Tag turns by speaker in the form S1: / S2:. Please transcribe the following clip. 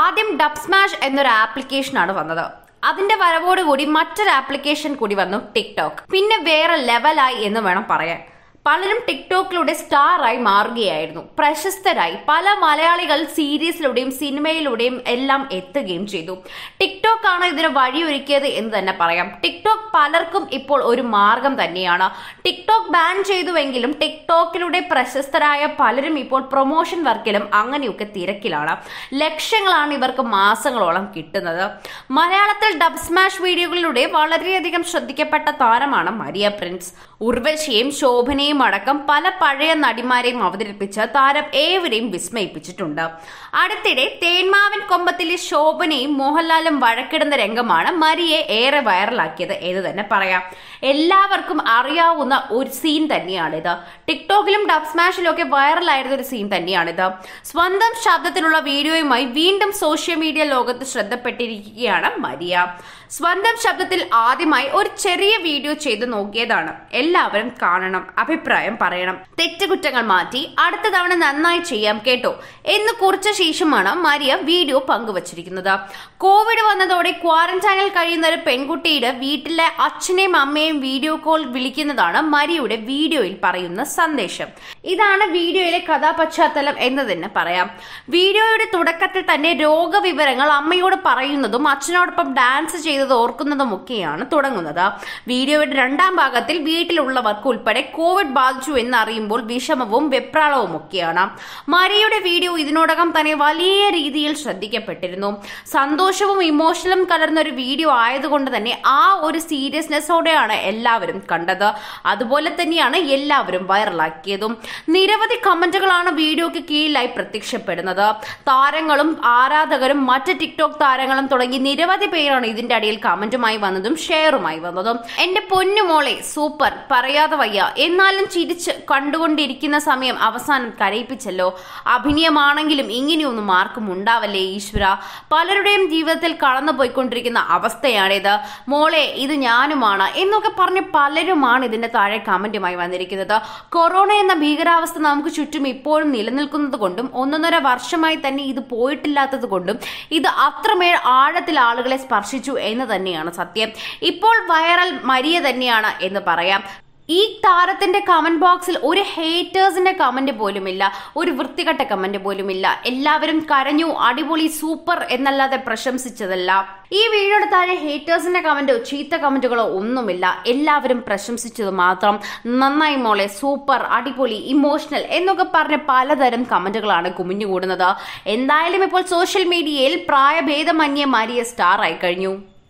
S1: ആദ്യം dub smash എന്നൊരു ആപ്ലിക്കേഷനാണ് വന്നത് അതിന്റെ വരവോടുകൂടി മറ്റൊരു ആപ്ലിക്കേഷൻ കൂടി വന്നു ടിക്ടോക്ക് പിന്നെ വേറെ ലെവലായി എന്ന് വേണം പറയാൻ പലരും ടിക്ടോക്കിലൂടെ സ്റ്റാറായി മാറുകയായിരുന്നു പ്രശസ്തരായി പല മലയാളികൾ സീരീസിലൂടെയും സിനിമയിലൂടെയും എല്ലാം എത്തുകയും ചെയ്തു ടിക്ടോക്കാണ് ഇതിന് വഴിയൊരുക്കിയത് എന്ന് തന്നെ പറയാം ടിക്ടോക്ക് പലർക്കും ഇപ്പോൾ ഒരു മാർഗം തന്നെയാണ് ടിക്ടോക്ക് ബാൻ ചെയ്തുവെങ്കിലും ടിക്ടോക്കിലൂടെ പ്രശസ്തരായ പലരും ഇപ്പോൾ പ്രൊമോഷൻ വർക്കിലും അങ്ങനെയൊക്കെ തിരക്കിലാണ് ലക്ഷങ്ങളാണ് ഇവർക്ക് മാസങ്ങളോളം കിട്ടുന്നത് മലയാളത്തിൽ ഡബ് സ്മാഷ് വീഡിയോകളിലൂടെ വളരെയധികം ശ്രദ്ധിക്കപ്പെട്ട താരമാണ് മരിയ പ്രിൻസ് ഉർവശിയെയും ശോഭനയും അടക്കം പല പഴയ നടിമാരെയും അവതരിപ്പിച്ച് താരം ഏവരെയും വിസ്മയിപ്പിച്ചിട്ടുണ്ട് അടുത്തിടെ തേന്മാവൻ കൊമ്പത്തിലെ ശോഭനയും മോഹൻലാലും വഴക്കിടുന്ന രംഗമാണ് മരിയെ ഏറെ വൈറലാക്കിയത് നടത്തിയത് എന്ന് തന്നെ പറയാം എല്ലാവർക്കും അറിയാവുന്ന ഒരു സീൻ തന്നെയാണിത് ടിക്ടോക്കിലും ഡബ് സ്മാഷിലും ഒക്കെ വൈറലായിരുന്ന ഒരു സീൻ തന്നെയാണിത് സ്വന്തം ശബ്ദത്തിലുള്ള വീഡിയോയുമായി വീണ്ടും സോഷ്യൽ മീഡിയ ലോകത്ത് ശ്രദ്ധപ്പെട്ടിരിക്കുകയാണ് മരിയ സ്വന്തം ശബ്ദത്തിൽ ആദ്യമായി ഒരു ചെറിയ വീഡിയോ ചെയ്ത് നോക്കിയതാണ് എല്ലാവരും കാണണം അഭിപ്രായം പറയണം തെറ്റുകുറ്റങ്ങൾ മാറ്റി അടുത്ത തവണ നന്നായി ചെയ്യാം കേട്ടോ എന്ന് കുറച്ച ശേഷമാണ് മരിയ വീഡിയോ പങ്കുവച്ചിരിക്കുന്നത് കോവിഡ് വന്നതോടെ ക്വാറന്റൈനിൽ കഴിയുന്ന ഒരു പെൺകുട്ടിയുടെ വീട്ടിൽ വീട്ടിലെ അച്ഛനെയും അമ്മയും വീഡിയോ കോൾ വിളിക്കുന്നതാണ് മരിയുടെ വീഡിയോയിൽ പറയുന്ന സന്ദേശം ഇതാണ് വീഡിയോയിലെ കഥാപശ്ചാത്തലം എന്ന് തന്നെ പറയാം വീഡിയോയുടെ തുടക്കത്തിൽ തന്നെ രോഗവിവരങ്ങൾ അമ്മയോട് പറയുന്നതും അച്ഛനോടൊപ്പം ഡാൻസ് ചെയ്തത് ഒക്കെയാണ് തുടങ്ങുന്നത് വീഡിയോയുടെ രണ്ടാം ഭാഗത്തിൽ വീട്ടിലുള്ളവർക്ക് ഉൾപ്പെടെ കോവിഡ് ബാധിച്ചു എന്ന് അറിയുമ്പോൾ വിഷമവും വെപ്രാളവും ഒക്കെയാണ് മരിയുടെ വീഡിയോ ഇതിനോടകം തന്നെ വലിയ രീതിയിൽ ശ്രദ്ധിക്കപ്പെട്ടിരുന്നു സന്തോഷവും ഇമോഷണലും കലർന്ന ഒരു വീഡിയോ ആയതുകൊണ്ട് തന്നെ ആ ഒരു ഒരു സീരിയസ്നെസ്സോടെയാണ് എല്ലാവരും കണ്ടത് അതുപോലെ തന്നെയാണ് എല്ലാവരും വൈറലാക്കിയതും നിരവധി കമന്റുകളാണ് വീഡിയോയ്ക്ക് കീഴിലായി പ്രത്യക്ഷപ്പെടുന്നത് താരങ്ങളും ആരാധകരും മറ്റ് ടിക്ടോക്ക് താരങ്ങളും തുടങ്ങി നിരവധി പേരാണ് ഇതിന്റെ അടിയിൽ കമന്റുമായി വന്നതും ഷെയറുമായി വന്നതും എന്റെ പൊന്നുമോളെ സൂപ്പർ പറയാതെ വയ്യ എന്നാലും ചിരിച്ച് കണ്ടുകൊണ്ടിരിക്കുന്ന സമയം അവസാനം കരയിപ്പിച്ചല്ലോ അഭിനയമാണെങ്കിലും ഇങ്ങനെയൊന്നും ആർക്കും ഉണ്ടാവല്ലേ ഈശ്വര പലരുടെയും ജീവിതത്തിൽ കടന്നു പോയിക്കൊണ്ടിരിക്കുന്ന അവസ്ഥയാണിത് മോളെ ഇത് ഞാനുമാണ് എന്നൊക്കെ പറഞ്ഞ് പലരുമാണ് ഇതിന്റെ താഴെ കമന്റുമായി വന്നിരിക്കുന്നത് കൊറോണ എന്ന ഭീകരാവസ്ഥ നമുക്ക് ചുറ്റും ഇപ്പോഴും നിലനിൽക്കുന്നത് കൊണ്ടും ഒന്നൊന്നര വർഷമായി തന്നെ ഇത് പോയിട്ടില്ലാത്തത് കൊണ്ടും ഇത് അത്രമേൽ ആഴത്തിൽ ആളുകളെ സ്പർശിച്ചു എന്ന് തന്നെയാണ് സത്യം ഇപ്പോൾ വൈറൽ മരിയ തന്നെയാണ് എന്ന് പറയാം ഈ താരത്തിന്റെ കമന്റ് ബോക്സിൽ ഒരു ഹേറ്റേഴ്സിന്റെ കമന്റ് പോലുമില്ല ഒരു വൃത്തികെട്ട കമന്റ് പോലുമില്ല എല്ലാവരും കരഞ്ഞു അടിപൊളി സൂപ്പർ എന്നല്ലാതെ പ്രശംസിച്ചതല്ല ഈ വീഡിയോയുടെ താഴെ ഹേറ്റേഴ്സിന്റെ കമന്റോ ചീത്ത കമന്റുകളോ ഒന്നുമില്ല എല്ലാവരും പ്രശംസിച്ചത് മാത്രം നന്നായി മോളെ സൂപ്പർ അടിപൊളി ഇമോഷണൽ എന്നൊക്കെ പറഞ്ഞ പലതരം കമന്റുകളാണ് കുമിഞ്ഞുകൂടുന്നത് എന്തായാലും ഇപ്പോൾ സോഷ്യൽ മീഡിയയിൽ പ്രായഭേദമന്യേ മാറിയ സ്റ്റാർ ആയി കഴിഞ്ഞു